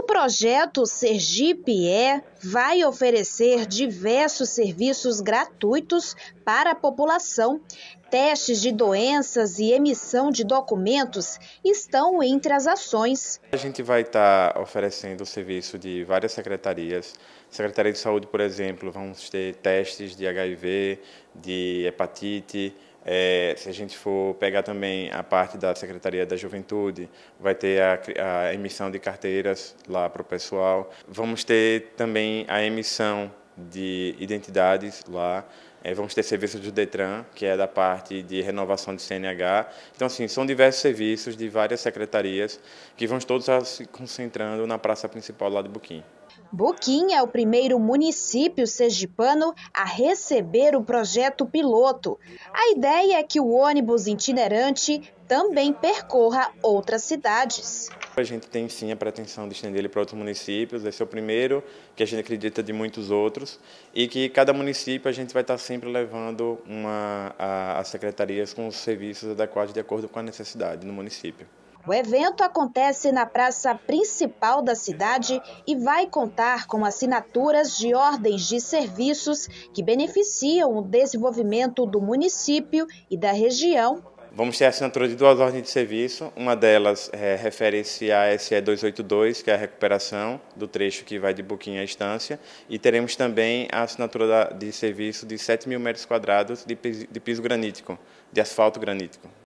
O projeto Sergipe é vai oferecer diversos serviços gratuitos para a população. Testes de doenças e emissão de documentos estão entre as ações. A gente vai estar tá oferecendo o serviço de várias secretarias. Secretaria de Saúde, por exemplo, vamos ter testes de HIV, de hepatite, é, se a gente for pegar também a parte da Secretaria da Juventude, vai ter a, a emissão de carteiras lá para o pessoal. Vamos ter também a emissão de identidades lá. É, vamos ter serviço do Detran, que é da parte de renovação de CNH. Então, assim, são diversos serviços de várias secretarias que vão todos se concentrando na praça principal lá de Buquim. Boquinha é o primeiro município sergipano a receber o projeto piloto. A ideia é que o ônibus itinerante também percorra outras cidades. A gente tem sim a pretensão de estender ele para outros municípios, esse é o primeiro, que a gente acredita de muitos outros, e que cada município a gente vai estar sempre levando uma, a, secretarias com os serviços adequados de acordo com a necessidade no município. O evento acontece na praça principal da cidade e vai contar com assinaturas de ordens de serviços que beneficiam o desenvolvimento do município e da região Vamos ter a assinatura de duas ordens de serviço. Uma delas é, refere-se à SE 282, que é a recuperação do trecho que vai de Buquinha à Estância. E teremos também a assinatura de serviço de 7 mil metros quadrados de piso granítico, de asfalto granítico.